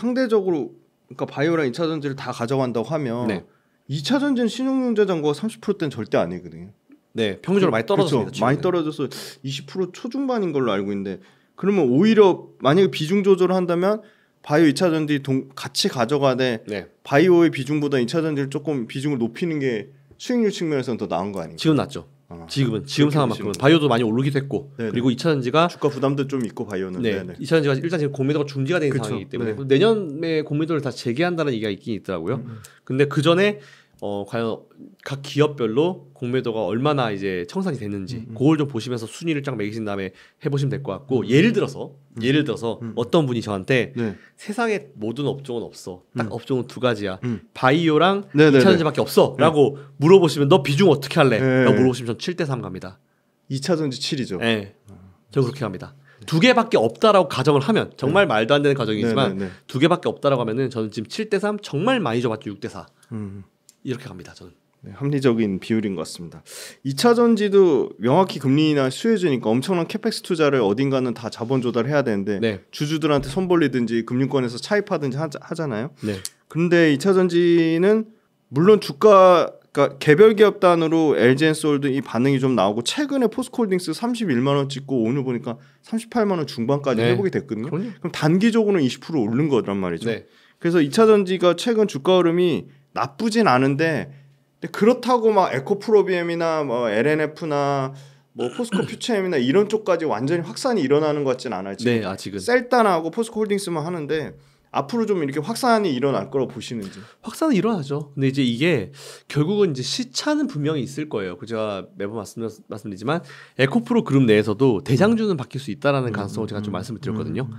상대적으로 그러니까 바이오랑 2차 전지를 다 가져간다고 하면 네. 2차 전지는 신용융자장과 30%대는 절대 아니거든요. 네, 평균적으로 많이 떨어졌습니다. 그렇 많이 떨어져서 20% 초중반인 걸로 알고 있는데 그러면 오히려 만약에 비중 조절을 한다면 바이오 2차 전지 동, 같이 가져가되 네. 바이오의 비중보다 2차 전지를 조금 비중을 높이는 게 수익률 측면에서는 더 나은 거 아닌가요? 지금 낮죠. 아, 지금은 지금 상황만큼은 바이오도 많이 오르기도 했고 네네. 그리고 2차전지가 주가 부담도 좀 있고 바이오는 네, 네네. 2차전지가 일단 지금 공매도가 중지가 된 그쵸. 상황이기 때문에 네. 내년에 공매도를 다 재개한다는 얘기가 있긴 있더라고요. 음. 근데 그 전에 어 과연 각 기업별로 공매도가 얼마나 이제 청산이 됐는지 음. 음. 그걸 좀 보시면서 순위를 쫙 매기신 다음에 해보시면 될 것 같고 음. 예를 들어서 음. 예를 들어서 음. 어떤 분이 저한테 네. 세상에 모든 업종은 없어 딱 음. 업종은 두 가지야 바이오랑 네, 네, 이차전지밖에 네. 없어라고 물어보시면 너 비중 어떻게 할래? 라고 물어보시면 전 7대 3 갑니다. 2차전지 7이죠. 네. 아. 저 그렇게 갑니다두 개밖에 없다라고 가정을 하면 정말 말도 안 되는 가정이지만 두 개밖에 없다라고 하면은 저는 지금 7대 3 정말 많이 줘봤죠 6대 4. 이렇게 갑니다. 저는. 네, 합리적인 비율인 것 같습니다. 2차 전지도 명확히 금리 나 수혜주니까 엄청난 캐펙스 투자를 어딘가는 다 자본 조달해야 되는데 네. 주주들한테 손 벌리든지 금융권에서 차입하든지 하, 잖아요 네. 근데 2차 전지는 물론 주가 그러니까 개별 기업 단으로 l g 앤솔드이 반응이 좀 나오고 최근에 포스코홀딩스 31만 원 찍고 오늘 보니까 38만 원 중반까지 네. 회복이 됐거든요. 그럼요. 그럼 단기적으로는 20% 오른 거란 말이죠. 네. 그래서 2차 전지가 최근 주가 흐름이 나쁘진 않은데 그렇다고 막 에코프로비엠이나 뭐 LNF나 뭐 포스코 퓨처엠이나 이런 쪽까지 완전히 확산이 일어나는 것 같진 않아요. 지금 네, 아직은. 셀단하고 포스코 홀딩스만 하는데 앞으로 좀 이렇게 확산이 일어날 거라 보시는지? 확산은 일어나죠. 근데 이제 이게 결국은 이제 시차는 분명히 있을 거예요. 그 제가 매번 말씀, 말씀드리지만 에코프로 그룹 내에서도 대장주는 바뀔 수 있다라는 음, 가능성을 제가 좀 음, 말씀을 음, 드렸거든요.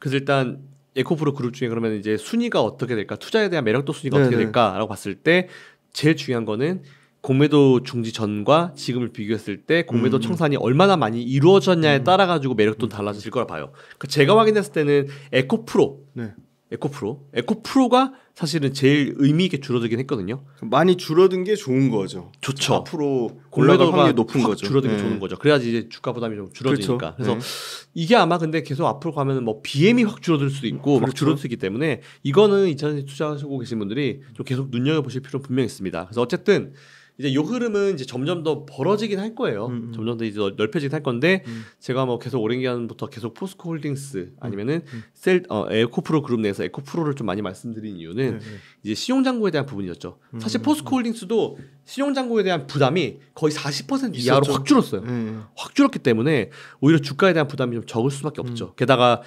그래서 일단 에코프로 그룹 중에 그러면 이제 순위가 어떻게 될까 투자에 대한 매력도 순위가 네네. 어떻게 될까라고 봤을 때 제일 중요한 거는 공매도 중지 전과 지금을 비교했을 때 공매도 음. 청산이 얼마나 많이 이루어졌냐에 음. 따라 가지고 매력도 음. 달라질 거라 봐요. 그 제가 확인했을 때는 에코프로 네. 에코프로. 에코프로가 사실은 제일 의미 있게 줄어들긴 했거든요. 많이 줄어든 게 좋은 거죠. 좋죠. 앞으로 골라갈 확률이 높은 거죠. 줄어든 네. 예. 좋은 거죠. 그래야지 이제 주가 부담이 좀 줄어드니까. 그렇죠. 그래서 네. 이게 아마 근데 계속 앞으로 가면 은뭐 BM이 확 줄어들 수도 있고 그렇죠. 막 줄어들기 수있 때문에 이거는 2000년 투자하시고 계신 분들이 좀 계속 눈여겨 보실 필요는 분명히 있습니다. 그래서 어쨌든 이제 요 흐름은 이제 점점 더 벌어지긴 할 거예요. 음, 음. 점점 더 이제 넓혀지긴 할 건데 음. 제가 뭐 계속 오랜 기간부터 계속 포스코 홀딩스 음, 음. 아니면은 셀 어, 에코프로 그룹 내에서 에코프로를 좀 많이 말씀드린 이유는 네, 네. 이제 신용장고에 대한 부분이었죠. 음, 사실 포스코 홀딩스도 신용장고에 대한 부담이 거의 40% 이하로 있었죠. 확 줄었어요. 네, 네. 확 줄었기 때문에 오히려 주가에 대한 부담이 좀 적을 수밖에 없죠. 게다가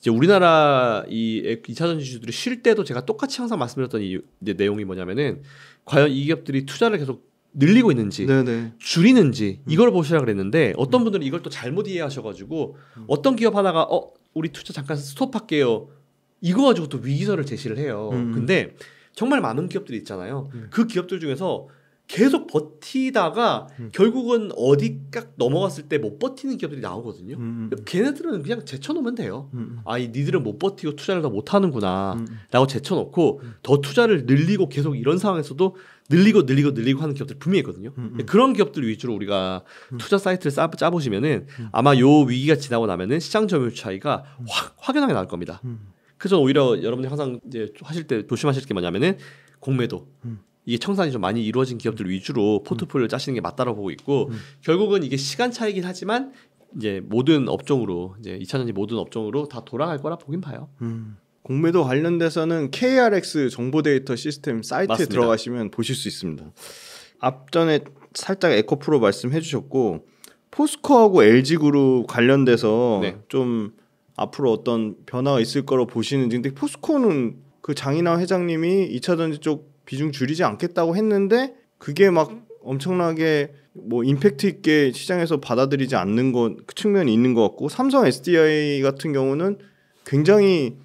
이제 우리나라 이 2차 전지주들이 쉴 때도 제가 똑같이 항상 말씀드렸던 이 내용이 뭐냐면은 과연 이 기업들이 투자를 계속 늘리고 있는지 네네. 네. 줄이는지 음. 이걸 보시라 그랬는데 어떤 분들은 이걸 또 잘못 이해하셔가지고 음. 어떤 기업 하나가 어 우리 투자 잠깐 스톱할게요 이거 가지고 또 위기설을 제시를 해요. 음. 근데 정말 많은 기업들이 있잖아요. 그 기업들 중에서 계속 버티다가 음. 결국은 어디 깍 넘어갔을 때 못 버티는 기업들이 나오거든요. 음. 음, 음. 걔네들은 그냥 제쳐놓으면 돼요. 음, 음. 아, 이 니들은 못 버티고 투자를 다 못하는구나. 라고 제쳐놓고 더 투자를 늘리고 계속 이런 상황에서도 늘리고 늘리고 늘리고 하는 기업들 분명히 있거든요. 그런 기업들 위주로 우리가 투자 사이트를 짜, 짜보시면은 아마 요 위기가 지나고 나면은 시장 점유 차이가 확 확연하게 나올 겁니다. 그래서 오히려 여러분들이 항상 이제 하실 때 조심하실 게 뭐냐면은 공매도. 음. 이게 청산이 좀 많이 이루어진 기업들 위주로 음. 포트폴리오를 짜시는 게 맞다라고 보고 있고 음. 결국은 이게 시간 차이긴 하지만 이제 모든 업종으로 이제 2차전지 모든 업종으로 다 돌아갈 거라 보긴 봐요. 음. 공매도 관련돼서는 KRX 정보 데이터 시스템 사이트에 맞습니다. 들어가시면 보실 수 있습니다. 앞전에 살짝 에코프로 말씀해 주셨고 포스코하고 LG그룹 관련돼서 네. 좀 앞으로 어떤 변화가 있을 거로 보시는지 근데 포스코는 그장인아 회장님이 2차전지 쪽 비중 줄이지 않겠다고 했는데 그게 막 엄청나게 뭐 임팩트 있게 시장에서 받아들이지 않는 것그 측면이 있는 것 같고 삼성 SDI 같은 경우는 굉장히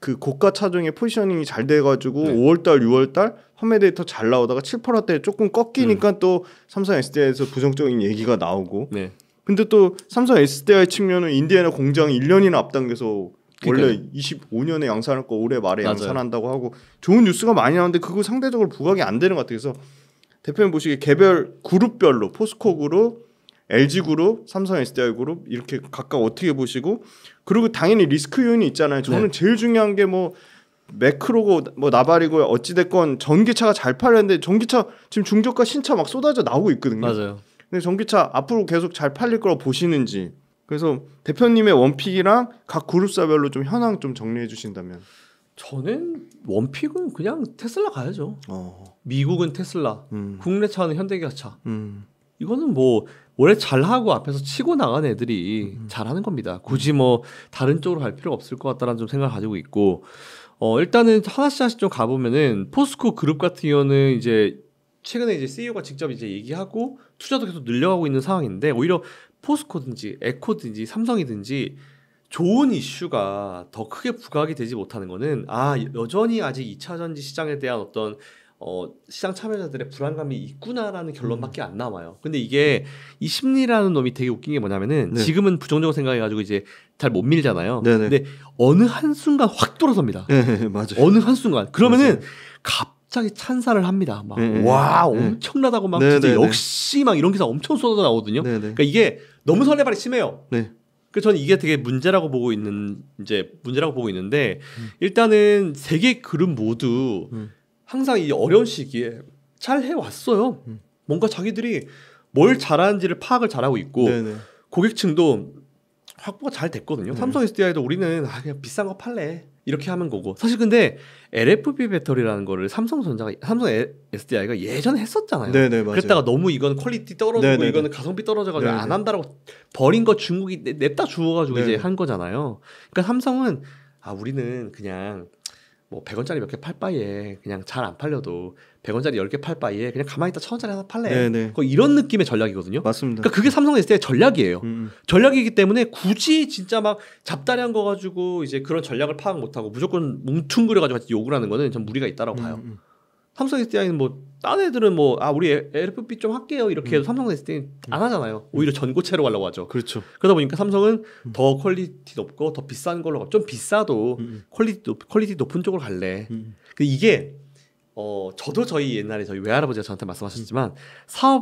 그 고가 차종의 포지셔닝이 잘 돼가지고 네. 5월달, 6월달 판매 데이터 잘 나오다가 7%, 때 조금 꺾이니까 음. 또 삼성 SDI에서 부정적인 얘기가 나오고. 네. 근데 또 삼성 SDI 측면은 인디애나 공장 1년이나 앞당겨서 원래 25년에 양산할 거 올해 말에 맞아요. 양산한다고 하고 좋은 뉴스가 많이 나오는데 그거 상대적으로 부각이 안 되는 것같아서 대표님 보시기에 개별 그룹별로 포스코 그룹, LG 그룹, 삼성 SDI 그룹 이렇게 각각 어떻게 보시고 그리고 당연히 리스크 요인이 있잖아요. 네. 저는 네. 제일 중요한 게 뭐 매크로고 뭐 나발이고 어찌 됐건 전기차가 잘 팔렸는데 전기차 지금 중저가 신차 막 쏟아져 나오고 있거든요. 맞아요. 근데 전기차 앞으로 계속 잘 팔릴 거라고 보시는지 그래서 대표님의 원픽이랑 각 그룹사별로 좀 현황 좀 정리해 주신다면. 저는 원픽은 그냥 테슬라 가야죠. 어. 미국은 테슬라, 음. 국내 차는 현대기아차. 음. 이거는 뭐 원래 잘하고 앞에서 치고 나간 애들이 음. 잘하는 겁니다. 굳이 뭐 다른 쪽으로 갈 필요 없을 것 같다라는 좀 생각을 가지고 있고 어 일단은 하나씩 하나씩 좀 가보면은 포스코 그룹 같은 경우는 이제 최근에 이제 CEO가 직접 이제 얘기하고 투자도 계속 늘려가고 있는 상황인데 오히려 포스코든지 에코든지 삼성이든지 좋은 이슈가 더 크게 부각이 되지 못하는 거는 아 여전히 아직 2차 전지 시장에 대한 어떤 어, 시장 참여자들의 불안감이 있구나라는 결론밖에 음. 안 남아요. 근데 이게 이 심리라는 놈이 되게 웃긴 게 뭐냐면은 네. 지금은 부정적으로 생각해가지고 이제 잘 못 밀잖아요. 네네. 네. 근데 어느 한순간 확 돌아섭니다. 네, 네, 네, 맞아요. 어느 한순간. 그러면은 갑 갑자기 찬사를 합니다. 막, 네, 와, 네. 엄청나다고 막, 네, 진짜 네, 네. 역시 막 이런 기사 엄청 쏟아 져 나오거든요. 네, 그러니까 이게 너무 설레발이 심해요. 그 저는 이게 되게 문제라고 보고 있는, 이제 문제라고 보고 있는데, 음. 일단은 세계 그룹 모두 음. 항상 이 어려운 시기에 잘 해왔어요. 음. 뭔가 자기들이 뭘 잘하는지를 파악을 잘하고 있고, 고객층도 확보가 잘 됐거든요. 삼성 SDI도 우리는 아, 그냥 비싼 거 팔래. 이렇게 하면 거고 사실 근데 LFP 배터리라는 거를 삼성전자가 삼성 SDI가 예전에 했었잖아요. 네네, 네, 그랬다가 너무 이건 퀄리티 떨어지고 네네네. 네, 이거는 네. 가성비 떨어져가지고 네네. 안 한다라고 버린 거 중국이 냅다 주워가지고 네네. 이제 한 거잖아요. 그러니까 삼성은 아 우리는 그냥 뭐 100원짜리 몇 개 팔 바에 그냥 잘 안 팔려도 100원짜리 10개 팔 바에 그냥 가만히 있다 1000원짜리 하나 팔래. 네, 네. 이런 느낌의 전략이거든요. 맞습니다. 그러니까 그게 삼성 에스의 전략이에요. 음, 음. 전략이기 때문에 굳이 진짜 막 잡다리한 거 가지고 이제 그런 전략을 파악 못 하고 무조건 뭉퉁그려 가지고 욕을 하는 거는 전 무리가 있다라고 음, 봐요. 음. 삼성 SDI는 뭐 다른 애들은 뭐 아 우리 LFP 좀 할게요 이렇게 해도 삼성 SDI는 안 음. 하잖아요. 음. 오히려 전고체로 가려고 하죠. 그렇죠. 그러다 보니까 삼성은 음. 더 퀄리티 높고 더 비싼 걸로 좀 비싸도 음, 퀄리티 높, 퀄리티 높은 쪽으로 갈래. 그 이게 어 저도 저희 옛날에 저희 외할아버지가 저한테 말씀하셨지만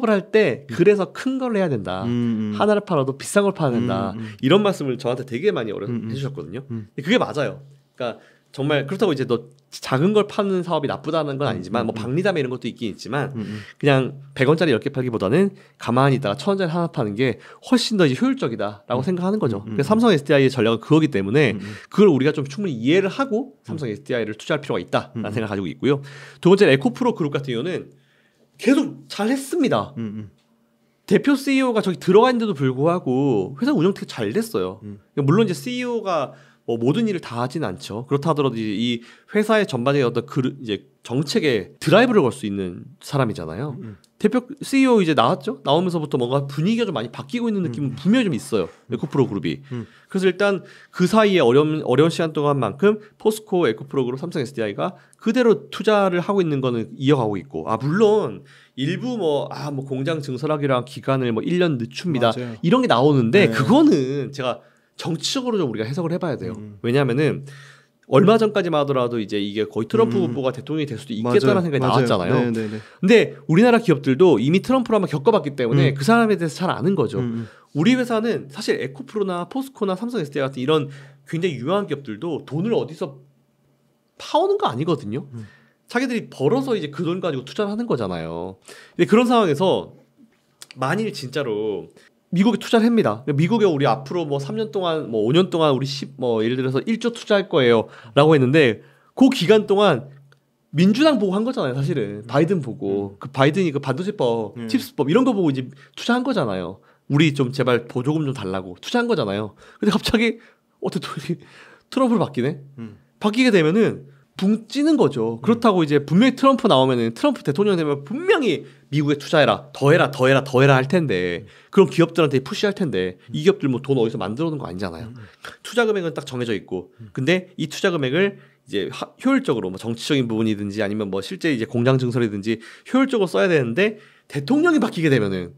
사업을 할 때 그래서 큰 걸 해야 된다. 하나를 팔아도 비싼 걸 팔아야 된다. 이런 말씀을 저한테 되게 많이 어려 해주셨거든요. 근 그게 맞아요. 그러니까 정말 그렇다고 이제 너 작은 걸 파는 사업이 나쁘다는 건 아니지만 음, 뭐 음, 음. 박리담에 이런 것도 있긴 있지만 그냥 100원짜리 10개 팔기보다는 가만히 있다가 1000원짜리 하나 파는 게 훨씬 더 이제 효율적이다라고 생각하는 거죠. 그래서 그러니까 삼성 SDI의 전략은 그거기 때문에 그걸 우리가 좀 충분히 이해를 하고 삼성 SDI를 투자할 필요가 있다라는 생각을 가지고 있고요. 두 번째 에코프로 그룹 같은 경우는 계속 잘했습니다. 대표 CEO가 저기 들어가있는데도 불구하고 회사 운영 되게 잘 됐어요. 물론 이제 CEO가 뭐 모든 일을 다 하진 않죠. 그렇다 하더라도 이 회사의 전반적인 어떤 그 이제 정책에 드라이브를 걸 수 있는 사람이잖아요. 음, 음. 대표 CEO 이제 나왔죠. 나오면서부터 뭔가 분위기가 좀 많이 바뀌고 있는 느낌은 음. 음. 분명히 좀 있어요. 음. 에코프로 그룹이. 음. 그래서 일단 그 사이에 어려운 어려운 시간 동안만큼 포스코, 에코프로 그룹, 삼성 SDI가 그대로 투자를 하고 있는 거는 이어가고 있고. 아 물론 일부 뭐 아뭐 아, 뭐 공장 증설하기랑 기간을 뭐 1년 늦춥니다. 맞아요. 이런 게 나오는데 네. 그거는 제가 정치적으로 좀 우리가 해석을 해봐야 돼요. 음. 왜냐하면은 얼마 전까지만 하더라도 이제 이게 거의 트럼프 음. 후보가 대통령이 될 수도 있겠다는 생각이 맞아요. 나왔잖아요. 네네네. 네, 네. 근데 우리나라 기업들도 이미 트럼프를 한번 겪어봤기 때문에 음. 그 사람에 대해서 잘 아는 거죠. 음. 음. 우리 회사는 사실 에코프로나 포스코나 삼성 SDI 같은 이런 굉장히 유명한 기업들도 돈을 어디서 파오는 거 아니거든요. 음. 자기들이 벌어서 이제 그 돈 가지고 투자를 하는 거잖아요. 근데 그런 상황에서 만일 진짜로 미국에 투자를 합니다. 미국에 우리 앞으로 뭐 3년 동안 뭐 5년 동안 우리 10뭐 예를 들어서 1조 투자할 거예요라고 했는데 그 기간 동안 민주당 보고 한 거잖아요, 사실은. 바이든 보고 음. 그 바이든이 그 반도체법, 음. 칩스법 이런 거 보고 이제 투자한 거잖아요. 우리 좀 제발 보조금 좀 달라고 투자한 거잖아요. 근데 갑자기 어떻게 트러블 바뀌네? 음. 바뀌게 되면은 붕 찌는 거죠. 음. 그렇다고 이제 분명히 트럼프 나오면은 트럼프 대통령 되면 분명히 미국에 투자해라, 더 해라, 더 해라, 더 해라 할 텐데 그런 기업들한테 푸시할 텐데 음. 이 기업들 뭐 돈 어디서 만들어 놓은 거 아니잖아요. 음. 투자 금액은 딱 정해져 있고 근데 이 투자 금액을 이제 하, 효율적으로 뭐 정치적인 부분이든지 아니면 뭐 실제 이제 공장 증설이든지 효율적으로 써야 되는데 대통령이 바뀌게 되면은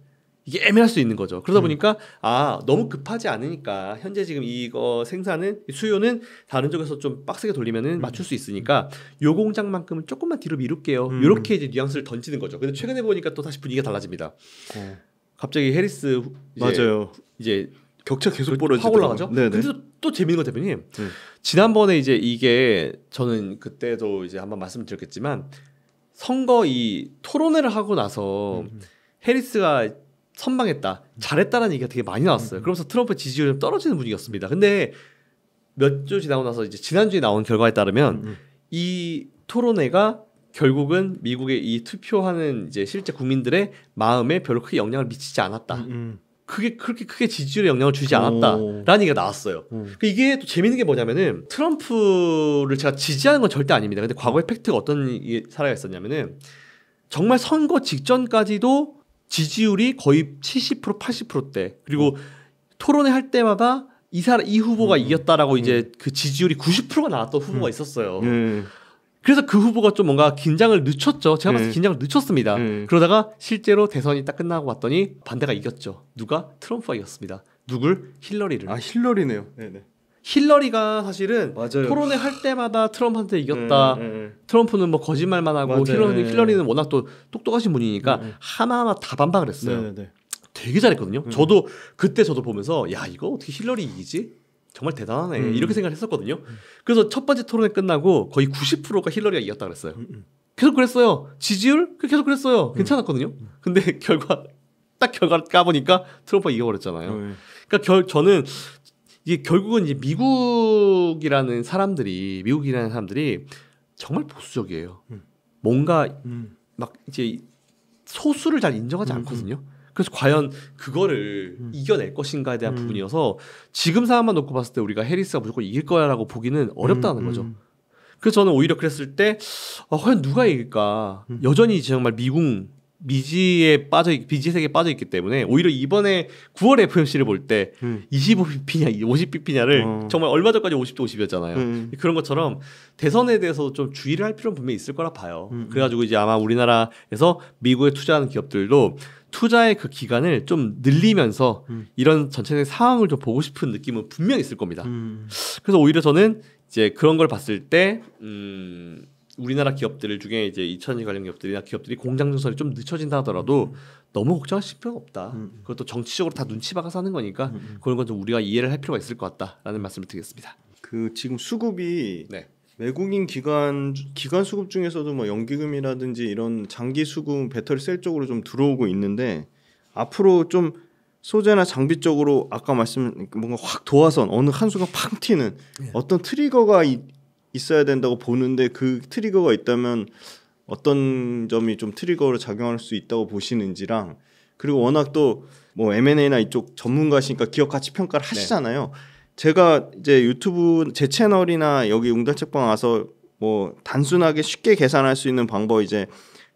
이게 애매할 수 있는 거죠. 그러다 음. 보니까 아 너무 급하지 않으니까 현재 지금 이거 생산은 수요는 다른 쪽에서 좀 빡세게 돌리면은 음. 맞출 수 있으니까 요 공장만큼은 조금만 뒤로 미룰게요. 음. 요렇게 이제 뉘앙스를 던지는 거죠. 근데 최근에 보니까 또 다시 분위기가 달라집니다. 어. 갑자기 해리스 이제 맞아요. 이제 격차 계속 그 벌어지고 올라가죠. 네네. 근데 또, 재밌는 건 대표님 음. 지난번에 이제 이게 저는 그때도 이제 한번 말씀드렸겠지만 선거 이 토론회를 하고 나서 음. 해리스가 선방했다, 잘했다라는 얘기가 되게 많이 나왔어요. 음. 그러면서 트럼프 지지율이 좀 떨어지는 분위기였습니다. 근데 몇 주 지나고 나서 이제 지난주에 나온 결과에 따르면 음, 음. 이 토론회가 결국은 미국의 이 투표하는 이제 실제 국민들의 마음에 별로 크게 영향을 미치지 않았다. 음. 그게 그렇게 크게 지지율에 영향을 주지 않았다라는 오. 얘기가 나왔어요. 음. 이게 또 재밌는 게 뭐냐면은 트럼프를 제가 지지하는 건 절대 아닙니다. 근데 과거의 팩트가 어떤 사례가 있었냐면은 정말 선거 직전까지도 지지율이 거의 70% 80%대 그리고 어. 토론회 할 때마다 이 사람 이 후보가 음. 이겼다라고 음. 이제 그 지지율이 90%가 나왔던 음. 후보가 음. 있었어요. 예. 그래서 그 후보가 좀 뭔가 긴장을 늦췄죠. 제가 봤을 때 예. 긴장을 늦췄습니다. 예. 그러다가 실제로 대선이 딱 끝나고 왔더니 반대가 이겼죠. 누가 트럼프가 이겼습니다. 누굴 힐러리를. 아 힐러리네요. 네네. 네. 힐러리가 사실은 맞아요. 토론회 할 때마다 트럼프한테 이겼다. 네, 네. 트럼프는 뭐 거짓말만 하고 힐러리는, 예, 예. 힐러리는 워낙 또 똑똑하신 분이니까 네, 하나하나 다 반박을 했어요. 네, 네, 네. 되게 잘했거든요. 저도 그때 저도 보면서 야 이거 어떻게 힐러리 이기지? 정말 대단하네 음. 이렇게 생각을 했었거든요. 음. 그래서 첫 번째 토론회 끝나고 거의 90%가 힐러리가 이겼다 그랬어요. 음. 계속 그랬어요. 지지율 계속 그랬어요. 괜찮았거든요. 근데 결과 딱 결과를 까보니까 트럼프가 이겨버렸잖아요. 그러니까 결, 저는 이게 결국은 이제 미국이라는 사람들이 미국이라는 사람들이 정말 보수적이에요. 음. 뭔가 음. 막 이제 소수를 잘 인정하지 음, 음. 않거든요. 그래서 과연 그거를 음. 이겨낼 것인가에 대한 음. 부분이어서 지금 상황만 놓고 봤을 때 우리가 해리스가 무조건 이길 거야라고 보기는 어렵다는 거죠. 그래서 저는 오히려 그랬을 때 아, 과연 누가 이길까? 여전히 정말 미국 미지에 빠져 미지 세계에 빠져 있기 때문에 오히려 이번에 9월 FMC를 볼때 음. 25bp냐 50bp냐를 어. 정말 얼마 전까지 50대 50이었잖아요. 음, 음. 그런 것처럼 대선에 대해서 좀 주의를 할 필요는 분명히 있을 거라 봐요. 음. 음. 그래가지고 이제 아마 우리나라에서 미국에 투자하는 기업들도 투자의 그 기간을 좀 늘리면서 음. 이런 전체적인 상황을 좀 보고 싶은 느낌은 분명히 있을 겁니다. 그래서 오히려 저는 이제 그런 걸 봤을 때 음. 우리나라 기업들 중에 이제 이천이 관련 기업들이나 기업들이 공장 증설이 좀 늦춰진다 하더라도 음, 음. 너무 걱정하실 필요 없다. 음, 음. 그것도 정치적으로 다 눈치 봐서 하는 거니까 음. 그런 건좀 우리가 이해를 할 필요가 있을 것 같다라는 말씀을 드리겠습니다. 그 지금 수급이 네. 외국인 기관 기관 수급 중에서도 뭐 연기금이라든지 이런 장기 수급 배터리 셀 쪽으로 좀 들어오고 있는데 앞으로 좀 소재나 장비 쪽으로 아까 말씀 뭔가 확 도화선 어느 한순간 팡 튀는 예. 어떤 트리거가 이, 있어야 된다고 보는데 그 트리거가 있다면 어떤 점이 좀 트리거로 작용할 수 있다고 보시는지랑 그리고 워낙 또 뭐 M&A나 이쪽 전문가시니까 기업 가치 평가를 네. 하시잖아요. 네. 제가 이제 유튜브 제 채널이나 여기 용단책방 와서 뭐 단순하게 쉽게 계산할 수 있는 방법 이제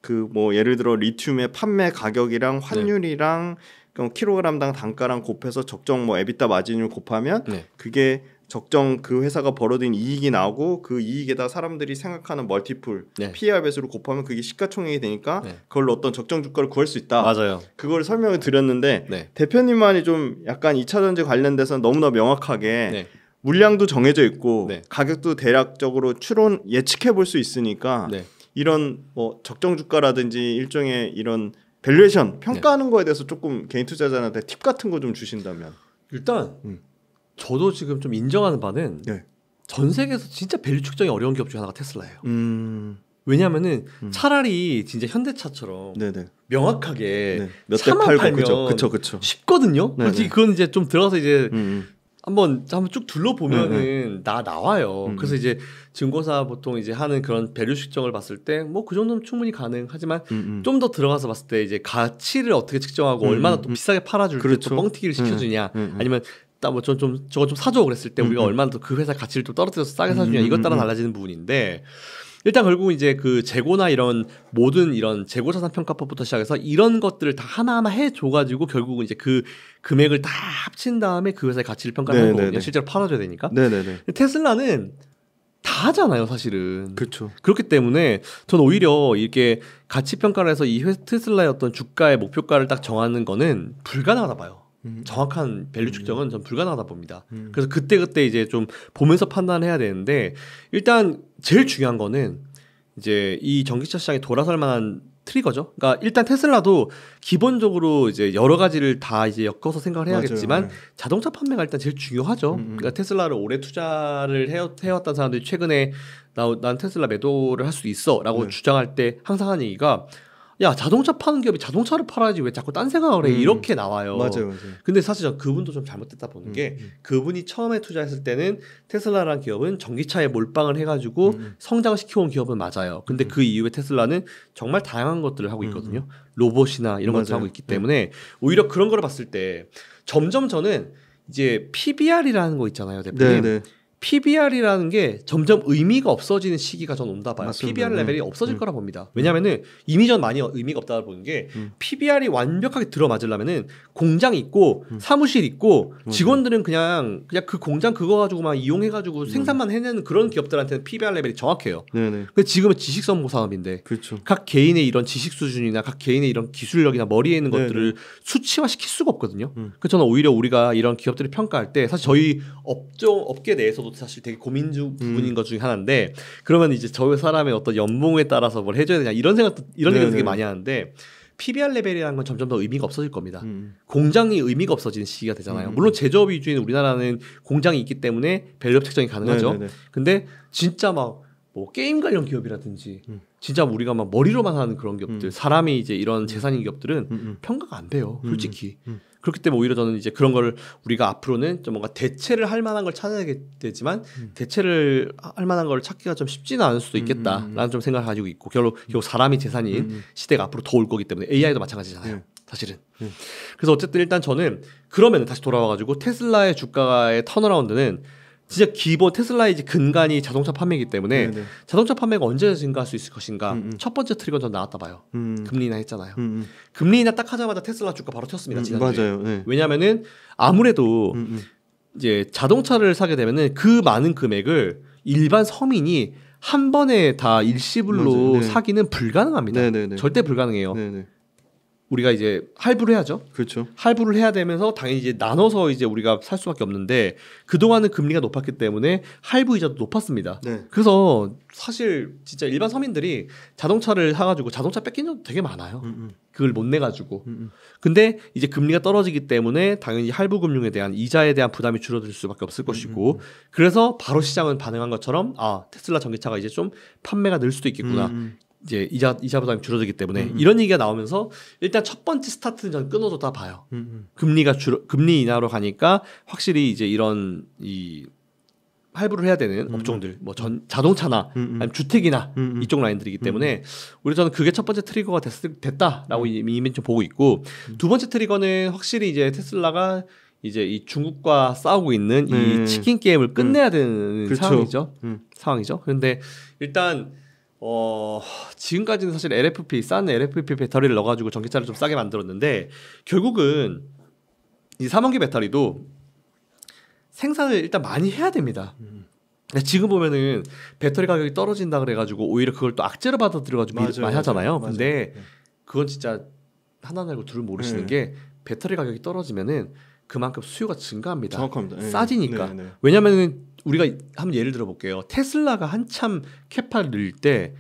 그 뭐 예를 들어 리튬의 판매 가격이랑 네. 환율이랑 네. 그 그럼 뭐 킬로그램당 단가랑 곱해서 적정 뭐 에비타 마진율 곱하면 네. 그게 적정 그 회사가 벌어들인 이익이 나오고 그 이익에다 사람들이 생각하는 멀티플 네. PER 배수로 곱하면 그게 시가총액이 되니까 네. 그걸로 어떤 적정 주가를 구할 수 있다. 맞아요. 그걸 설명을 드렸는데 네. 대표님만이 좀 약간 이차 전지 관련돼서 너무나 명확하게 네. 물량도 정해져 있고 네. 가격도 대략적으로 추론 예측해 볼 수 있으니까 네. 이런 뭐 적정 주가라든지 일종의 이런 밸류에이션 평가하는 거에 대해서 조금 개인 투자자한테 팁 같은 거 좀 주신다면 일단 음. 저도 지금 좀 인정하는 바는 네. 전 세계에서 진짜 밸류 측정이 어려운 기업 중 하나가 테슬라예요. 음. 왜냐하면은 음. 차라리 진짜 현대차처럼 네네. 명확하게 네. 차만 팔고 팔면 그쵸, 그쵸, 그쵸. 쉽거든요. 네네. 솔 그건 이제 좀 들어가서 이제 음, 음. 한번 한번 쭉 둘러보면은 음, 음. 나 나와요. 그래서 이제 증권사 보통 이제 하는 그런 밸류 측정을 봤을 때 뭐 그 정도면 충분히 가능하지만 좀 더 들어가서 봤을 때 이제 가치를 어떻게 측정하고 얼마나 또 비싸게 팔아줄 그렇죠. 뻥튀기를 시켜주냐 아니면 나뭐전좀 저거 좀 사줘 그랬을 때 우리가 음, 음. 얼마나 더그 회사 가치를 좀 떨어뜨려서 싸게 사주냐 음, 이것 따라 달라지는 부분인데 일단 결국 이제 그 재고나 이런 모든 이런 재고 자산 평가법부터 시작해서 이런 것들을 다 하나하나 해 줘가지고 결국은 이제 그 금액을 다 합친 다음에 그 회사의 가치를 평가하는 거거든요. 네, 네, 네. 실제로 팔아줘야 되니까. 네네네. 테슬라는 다 하잖아요, 사실은. 그렇죠. 그렇기 때문에 전 오히려 이렇게 가치 평가를 해서 이 테슬라의 어떤 주가의 목표가를 딱 정하는 거는 불가능하다 봐요. 음. 정확한 밸류 측정은 전 음. 불가능하다 봅니다. 음. 그래서 그때 그때 이제 좀 보면서 판단해야 되는데 일단 제일 중요한 거는 이제 이 전기차 시장에 돌아설 만한 트리거죠. 그러니까 일단 테슬라도 기본적으로 이제 여러 가지를 다 이제 엮어서 생각을 해야겠지만 맞아요. 네. 자동차 판매가 일단 제일 중요하죠. 음, 음. 음. 그러니까 테슬라를 오래 투자를 해, 해왔던 사람들이 최근에 나, 난 테슬라 매도를 할 수 있어라고 네. 주장할 때 항상 하는 얘기가 야 자동차 파는 기업이 자동차를 팔아야지 왜 자꾸 딴 생각을 해 음. 이렇게 나와요. 맞아요, 맞아요. 근데 사실 저 그분도 좀 잘못됐다 보는 음. 게 음. 그분이 처음에 투자했을 때는 테슬라라는 기업은 전기차에 몰빵을 해가지고 음. 음. 성장을 시켜온 기업은 맞아요. 근데 음, 그 이후에 테슬라는 정말 다양한 것들을 하고 있거든요. 로봇이나 이런 것들 하고 있기 네. 때문에 오히려 그런 걸 봤을 때 점점 저는 이제 PBR이라는 거 있잖아요, 대표님. 네네. 네. PBR이라는 게 점점 의미가 없어지는 시기가 전 온다 봐요. 맞습니다. PBR 음. 레벨이 없어질 음. 거라 봅니다. 음. 왜냐면은 이미 전 많이 의미가 없다 보는 게 PBR이 완벽하게 들어맞으려면은 공장 있고 사무실 있고 직원들은 그냥 그냥 그 공장 그거 가지고만 이용해 가지고 생산만 해내는 그런 기업들한테는 PBR 레벨이 정확해요. 네네. 근데 그 지금은 지식 선보 산업인데 그렇죠. 각 개인의 이런 지식 수준이나 각 개인의 이런 기술력이나 머리에 있는 것들을 수치화 시킬 수가 없거든요. 음. 그래서 저는 오히려 우리가 이런 기업들을 평가할 때 사실 저희 업종 업계 내에서도 저도 사실 되게 고민 중 부분인 음. 것 중에 하나인데 그러면 이제 저 사람의 어떤 연봉에 따라서 뭘 해줘야 되냐 이런 생각도 이런 네네. 생각 되게 많이 하는데 PBR 레벨이라는 건 점점 더 의미가 없어질 겁니다. 음. 공장이 의미가 없어지는 시기가 되잖아요. 음. 물론 제조업 위주인 우리나라는 공장이 있기 때문에 밸류 업 책정이 가능하죠. 네네네. 근데 진짜 막 뭐 게임 관련 기업이라든지 음. 진짜 뭐 우리가 막 머리로만 하는 그런 기업들, 음. 사람이 이제 이런 음. 재산인 기업들은 평가가 안 돼요, 솔직히. 그렇기 때문에 오히려 저는 이제 그런 거를 우리가 앞으로는 좀 뭔가 대체를 할 만한 걸 찾아야 되지만 음. 대체를 할 만한 걸 찾기가 좀 쉽지는 않을 수도 있겠다라는 음. 좀 생각을 가지고 있고 결국 결국 사람이 재산인 음. 시대가 앞으로 더 올 거기 때문에 AI도 음. 마찬가지잖아요. 예. 사실은. 예. 그래서 어쨌든 일단 저는 그러면 다시 돌아와 가지고 테슬라의 주가의 턴어라운드는 진짜 기본 테슬라의 이제 근간이 음. 자동차 판매이기 때문에 네네. 네. 자동차 판매가 언제 증가할 수 있을 것인가 음음. 음. 첫 번째 트리건 전 나왔다 봐요. 음. 금리 인하 했잖아요. 음음. 금리 인하 딱 하자마자 테슬라 주가 바로 튀었습니다. 음, 지 맞아요. 네. 왜냐하면은 아무래도 음음. 이제 자동차를 사게 되면은 그 많은 금액을 일반 서민이 한 번에 다 일시불로 네. 사기는 불가능합니다. 네네네. 네, 네. 절대 불가능해요. 네네. 우리가 이제 할부를 해야죠. 그렇죠. 할부를 해야 되면서 당연히 이제 나눠서 이제 우리가 살 수밖에 없는데 그 동안은 금리가 높았기 때문에 할부 이자도 높았습니다. 네. 그래서 사실 진짜 일반 서민들이 자동차를 사가지고 자동차 뺏긴 적 되게 많아요. 음, 음. 그걸 못 내가지고. 음, 음. 근데 이제 금리가 떨어지기 때문에 당연히 할부 금융에 대한 이자에 대한 부담이 줄어들 수밖에 없을 음, 것이고 그래서 바로 시장은 반응한 것처럼 아 테슬라 전기차가 이제 좀 판매가 늘 수도 있겠구나. 이제 이자 이자 부담이 줄어들기 때문에 음, 음. 이런 얘기가 나오면서 일단 첫 번째 스타트는 전 끊어줬다 봐요. 음. 음. 금리가 줄어 금리 인하로 가니까 확실히 이제 이런 이 할부를 해야 되는 음, 업종들 뭐 전 자동차나 아니면 주택이나 이쪽 라인들이기 때문에 우리 저는 그게 첫 번째 트리거가 됐 됐다라고 이미 좀 보고 있고 두 번째 트리거는 확실히 이제 테슬라가 이제 이 중국과 싸우고 있는 이 네. 치킨 게임을 끝내야 되는 그렇죠. 상황이죠. 상황이죠. 그런데 일단 어, 지금까지는 사실 LFP, 싼 LFP 배터리를 넣어가지고 전기차를 좀 싸게 만들었는데, 결국은 이 삼원기 배터리도 생산을 일단 많이 해야 됩니다. 근데 지금 보면은 배터리 가격이 떨어진다 그래가지고 오히려 그걸 또 악재로 받아들여가지고 맞아요, 많이 하잖아요. 맞아요. 근데 네. 그건 진짜 하나 말고 둘 모르시는 네. 게 배터리 가격이 떨어지면은 그만큼 수요가 증가합니다. 정확합니다. 네. 싸지니까. 네, 네. 왜냐면은 우리가 한번 예를 들어볼게요. 테슬라가 한참 캐파를 늘때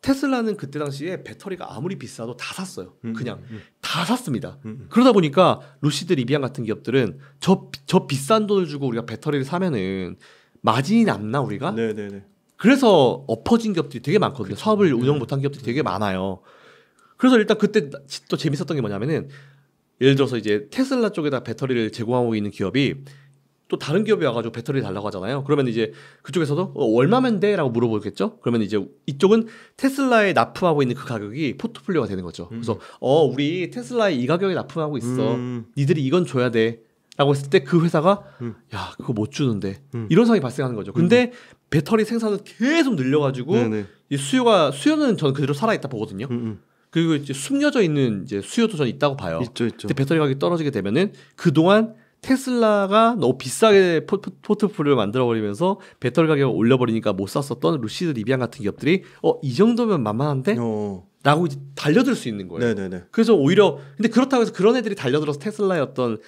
테슬라는 그때 당시에 배터리가 아무리 비싸도 다 샀어요. 그냥 음, 음, 음. 다 샀습니다. 음, 음. 그러다 보니까 루시드 리비안 같은 기업들은 저, 저 비싼 돈을 주고 우리가 배터리를 사면은 마진이 남나 우리가? 네네네. 그래서 엎어진 기업들이 되게 많거든요. 그쵸. 사업을 네. 운영 못한 기업들이 되게 많아요. 그래서 일단 그때 또 재밌었던 게 뭐냐면은 예를 들어서 이제 테슬라 쪽에다 배터리를 제공하고 있는 기업이 또 다른 기업이 와가지고 배터리 달라고 하잖아요. 그러면 이제 그쪽에서도 어, 얼마면 돼? 라고 물어보겠죠? 그러면 이제 이쪽은 테슬라에 납품하고 있는 그 가격이 포트폴리오가 되는 거죠. 음. 그래서 어, 우리 테슬라에 이 가격에 납품하고 있어. 음. 니들이 이건 줘야 돼. 라고 했을 때 그 회사가 음. 야, 그거 못 주는데. 이런 상황이 발생하는 거죠. 근데 배터리 생산을 계속 늘려가지고 네, 네. 이 수요가, 수요는 저는 그대로 살아있다 보거든요. 그리고 이제 숨겨져 있는 이제 수요도 전 있다고 봐요. 있죠, 있죠. 근데 배터리 가격이 떨어지게 되면은 그동안 테슬라가 너무 비싸게 포, 트폴리오를 만들어버리면서 배터리 가격을 올려버리니까 못 샀었던 루시드 리비안 같은 기업들이 어 이 정도면 만만한데 어. 라고 이제 달려들 수 있는 거예요. 네네네. 그래서 오히려 근데 그렇다고 해서 그런 애들이 달려들어서 테슬라의 어떤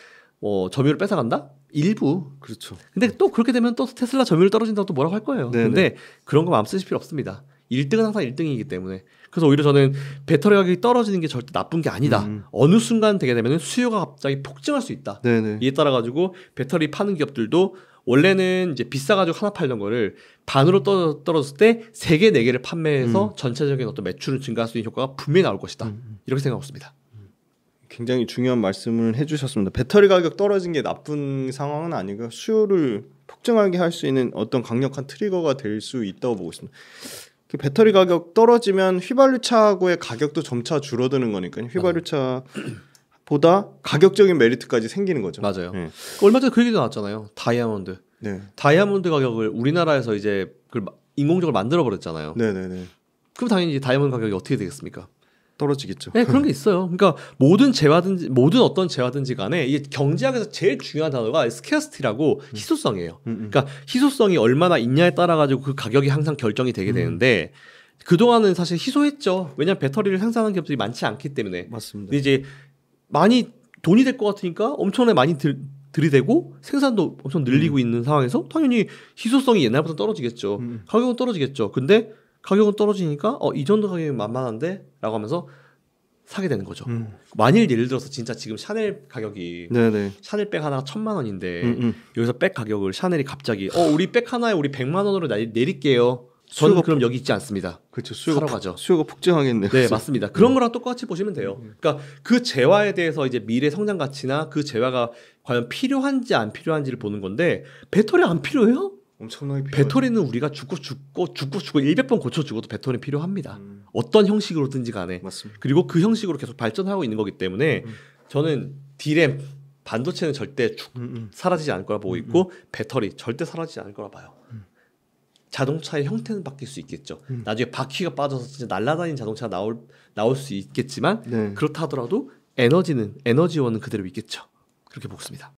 어, 점유율 뺏어간다? 일부. 그렇죠. 근데 또 그렇게 되면 또 테슬라 점유율 떨어진다고 또 뭐라고 할 거예요. 네네. 근데 그런 거 마음 쓰실 필요 없습니다. 1등은 항상 1등이기 때문에 그래서 오히려 저는 배터리 가격이 떨어지는 게 절대 나쁜 게 아니다. 음. 어느 순간 되게 되면 수요가 갑자기 폭증할 수 있다. 네네. 이에 따라 가지고 배터리 파는 기업들도 원래는 이제 비싸가지고 하나 팔던 거를 반으로 떨어졌을 때 세 개, 네 개를 판매해서 음. 전체적인 어떤 매출을 증가할 수 있는 효과가 분명히 나올 것이다. 음. 음. 이렇게 생각하고 있습니다. 굉장히 중요한 말씀을 해주셨습니다. 배터리 가격 떨어진 게 나쁜 상황은 아니고 수요를 폭증하게 할 수 있는 어떤 강력한 트리거가 될 수 있다고 보고 있습니다. 그 배터리 가격 떨어지면 휘발유차하고의 가격도 점차 줄어드는 거니까 휘발유차 보다 가격적인 메리트까지 생기는 거죠. 맞아요. 네. 얼마 전에 그 얘기도 나왔잖아요. 다이아몬드. 네. 다이아몬드 가격을 우리나라에서 이제 그 인공적으로 만들어 버렸잖아요. 네네네. 그럼 당연히 다이아몬드 가격이 어떻게 되겠습니까? 떨어지겠죠. 네, 그런 게 있어요. 그러니까 모든 재화든지 모든 어떤 재화든지 간에 이게 경제학에서 제일 중요한 단어가 스케어스티라고 음. 희소성이에요. 음, 음, 그러니까 희소성이 얼마나 있냐에 따라 가지고 그 가격이 항상 결정이 되게 음. 되는데 그동안은 사실 희소했죠. 왜냐면 배터리를 생산한 기업들이 많지 않기 때문에. 맞습니다. 이제 많이 돈이 될 것 같으니까 엄청나게 많이 들, 들이대고 생산도 엄청 늘리고 음. 있는 상황에서 당연히 희소성이 옛날보다 떨어지겠죠. 음. 가격은 떨어지겠죠. 근데 가격은 떨어지니까 어이 정도 가격이 만만한데라고 하면서 사게 되는 거죠. 음. 만일 예를 들어서 진짜 지금 샤넬 가격이 네네. 샤넬백 하나가 천만 원인데 음음. 음. 여기서 백 가격을 샤넬이 갑자기 어 우리 백 하나에 우리 백만 원으로 내, 릴게요 저는 그럼 여기 있지 않습니다. 그렇죠. 수요가 가죠. 수요가 폭증하겠네요. 네, 맞습니다. 음. 그런 음. 거랑 똑같이 보시면 돼요. 음. 그러니까 그 재화에 대해서 이제 미래 성장 가치나 그 재화가 과연 필요한지 안 필요한지를 보는 건데 배터리 안 필요해요? 엄청나게 필요하죠. 배터리는 우리가 죽고 죽고 죽고 죽고 100번 고쳐 죽어도 배터리는 필요합니다. 음. 어떤 형식으로든지 간에. 맞습니다. 그리고 그 형식으로 계속 발전하고 있는 거기 때문에 음. 음. 저는 디램 반도체는 절대 죽, 음, 음, 사라지지 않을 거라 보고 음, 있고 배터리 절대 사라지지 않을 거라 봐요. 자동차의 형태는 바뀔 수 있겠죠. 나중에 바퀴가 빠져서 진짜 날아다니는 자동차가 나올 나올 수 있겠지만 네. 그렇다 하더라도 에너지는 에너지원은 그대로 있겠죠. 그렇게 보겠습니다.